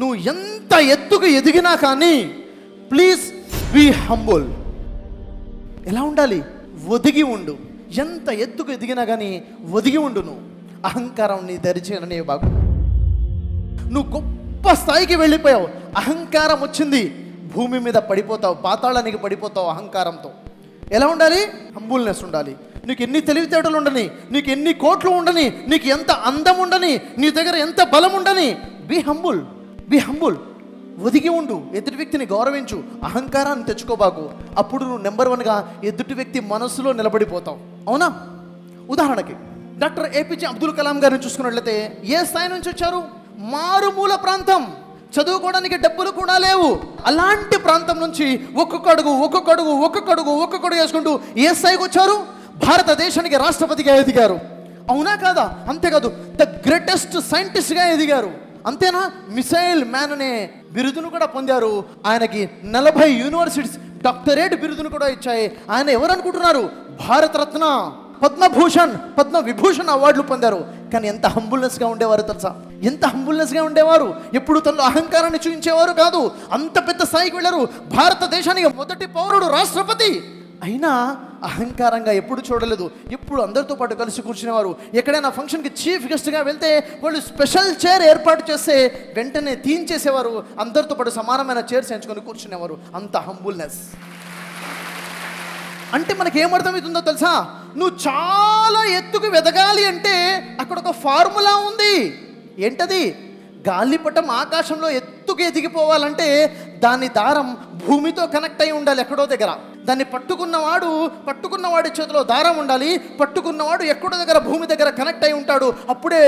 నువ్వు ఎంత ఎత్తుకు ఎదిగినా కానీ ప్లీజ్ బీ హంబుల్ ఎలా ఉండాలి ఒదిగి ఉండు ఎంత ఎత్తుకు ఎదిగినా కానీ ఒదిగి ఉండు నువ్వు అహంకారం నీ దరిచేననే బాగు నువ్వు గొప్ప స్థాయికి వెళ్ళిపోయావు అహంకారం వచ్చింది భూమి మీద పడిపోతావు పాతాళానికి పడిపోతావు అహంకారంతో ఎలా ఉండాలి హంబుల్నెస్ ఉండాలి నీకు ఎన్ని తెలివితేటలు ఉండని నీకు ఎన్ని కోట్లు ఉండని నీకు ఎంత అందం ఉండని నీ దగ్గర ఎంత బలం ఉండని బీ హంబుల్ బి హంబుల్ ఒదిగి ఉండు ఎదుటి వ్యక్తిని గౌరవించు అహంకారాన్ని తెచ్చుకోబాకు అప్పుడు నువ్వు నెంబర్ వన్గా ఎదుటి వ్యక్తి మనస్సులో నిలబడిపోతావు అవునా ఉదాహరణకి డాక్టర్ ఏపీజే అబ్దుల్ కలాం గారిని చూసుకున్నట్లయితే ఏ స్థాయి నుంచి వచ్చారు మారుమూల ప్రాంతం చదువుకోవడానికి డబ్బులు కూడా లేవు అలాంటి ప్రాంతం నుంచి ఒక్కొక్క అడుగు ఒక్కొక్క అడుగు ఒక్కొక్క అడుగు ఒక్కొక్క అడుగు వేసుకుంటూ ఏ స్థాయికి వచ్చారు భారతదేశానికి రాష్ట్రపతిగా ఎదిగారు అవునా కాదా అంతేకాదు ద గ్రేటెస్ట్ సైంటిస్ట్గా ఎదిగారు అంతేనా మిసైల్ మ్యాన్ అనే బిరుదును కూడా పొందారు ఆయనకి నలభై యూనివర్సిటీస్ డాక్టరేట్ బిరుదును కూడా ఇచ్చాయి ఆయన ఎవరు అనుకుంటున్నారు భారతరత్న పద్మభూషణ్ పద్మ విభూషణ్ అవార్డులు పొందారు కానీ ఎంత హంబుల్నెస్గా ఉండేవారు తెలుసా ఎంత హంబుల్నెస్గా ఉండేవారు ఎప్పుడు తనలో అహంకారాన్ని చూపించేవారు కాదు అంత పెద్ద స్థాయికి వెళ్ళారు భారతదేశానికి మొదటి పౌరుడు రాష్ట్రపతి అయినా అహంకారంగా ఎప్పుడు చూడలేదు ఎప్పుడు అందరితో పాటు కలిసి కూర్చునేవారు ఎక్కడైనా ఫంక్షన్కి చీఫ్ గెస్ట్గా వెళ్తే వాళ్ళు స్పెషల్ చైర్ ఏర్పాటు చేస్తే వెంటనే తీయించేసేవారు అందరితో పాటు సమానమైన చైర్స్ ఎంచుకొని కూర్చునేవారు అంత హంబుల్నెస్ అంటే మనకి ఏమర్థమవుతుందో తెలుసా నువ్వు చాలా ఎత్తుకు వెదగాలి అంటే అక్కడ ఒక ఫార్ములా ఉంది ఏంటది గాలిపటం ఆకాశంలో ఎత్తుకు ఎదిగిపోవాలంటే దాని దారం భూమితో కనెక్ట్ అయి ఉండాలి ఎక్కడో దగ్గర దాన్ని పట్టుకున్నవాడు పట్టుకున్నవాడి చేతిలో దారం ఉండాలి పట్టుకున్నవాడు ఎక్కడ దగ్గర భూమి దగ్గర కనెక్ట్ అయి ఉంటాడు అప్పుడే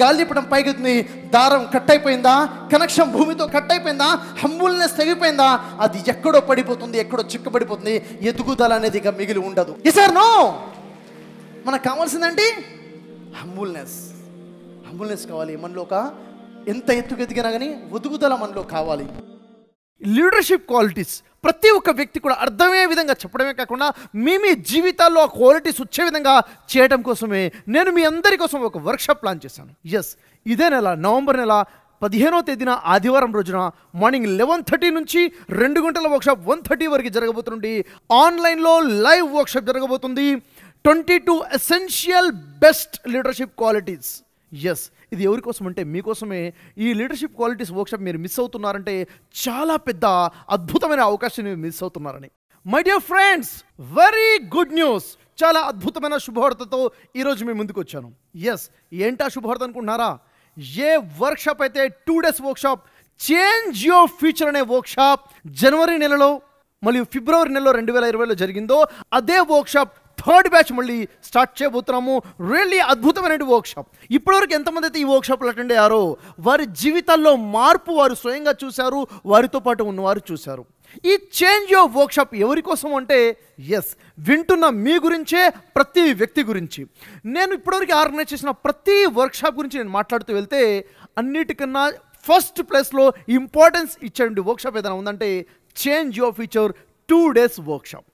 గాలిపడం పైకి దారం కట్ అయిపోయిందా కనెక్షన్ భూమితో కట్ అయిపోయిందా హమ్ముల్నెస్ తెగిపోయిందా అది ఎక్కడో పడిపోతుంది ఎక్కడో చిక్కబడిపోతుంది ఎదుగుదల అనేది ఇక మిగిలి ఉండదు సార్ నో మనకు కావాల్సిందండి హమ్ముల్నెస్ హంబుల్నెస్ కావాలి మనలో ఒక ఎంత ఎత్తుకు ఎదిగినా కానీ ఒదుగుదల మనలో కావాలి లీడర్షిప్ క్వాలిటీస్ ప్రతి ఒక్క వ్యక్తి కూడా అర్థమయ్యే విధంగా చెప్పడమే కాకుండా మీ మీ జీవితాల్లో క్వాలిటీస్ వచ్చే విధంగా చేయడం కోసమే నేను మీ అందరి కోసం ఒక వర్క్షాప్ ప్లాన్ చేశాను ఎస్ ఇదే నెల నవంబర్ నెల పదిహేనో తేదీన ఆదివారం రోజున మార్నింగ్ లెవెన్ థర్టీ నుంచి రెండు గంటల వర్క్షాప్ వన్ థర్టీ వరకు జరగబోతుంది ఆన్లైన్లో లైవ్ వర్క్షాప్ జరగబోతుంది twenty two essential best leadership qualities yes ఇది ఎవరి కోసం అంటే మీకోసమే ఈ లీడర్షిప్ క్వాలిటీస్ వర్క్షాప్ మీరు మిస్ అవుతున్నారంటే చాలా పెద్ద అద్భుతమైన అవకాశం మీరు మిస్ అవుతున్నారని my dear friends very good news చాలా అద్భుతమైన శుభవార్తతో ఈరోజు మేము ముందుకు వచ్చాను ఎస్ ఏంటా శుభవార్త అనుకుంటున్నారా ఏ వర్క్షాప్ అయితే two days workshop change your future అనే వర్క్షాప్ జనవరి నెలలో మరియు ఫిబ్రవరి నెలలో రెండు వేల ఇరవైలో జరిగిందో అదే వర్క్షాప్ థర్డ్ బ్యాచ్ మళ్ళీ స్టార్ట్ చేయబోతున్నాము రియల్లీ అద్భుతమైన వర్క్షాప్ ఇప్పటివరకు ఎంతమంది అయితే ఈ వర్క్షాప్లు అటెండ్ అయ్యారో వారి జీవితాల్లో మార్పు వారు స్వయంగా చూశారు వారితో పాటు ఉన్నవారు చూశారు ఈ చేంజ్ యువర్ వర్క్షాప్ ఎవరి కోసం అంటే ఎస్ వింటున్న మీ గురించే ప్రతి వ్యక్తి గురించి నేను ఇప్పటివరకు ఆర్గనైజ్ చేసిన ప్రతి వర్క్షాప్ గురించి నేను మాట్లాడుతూ వెళ్తే అన్నిటికన్నా ఫస్ట్ ప్లేస్లో ఇంపార్టెన్స్ ఇచ్చేటువంటి వర్క్షాప్ ఏదైనా ఉందంటే change your future two days workshop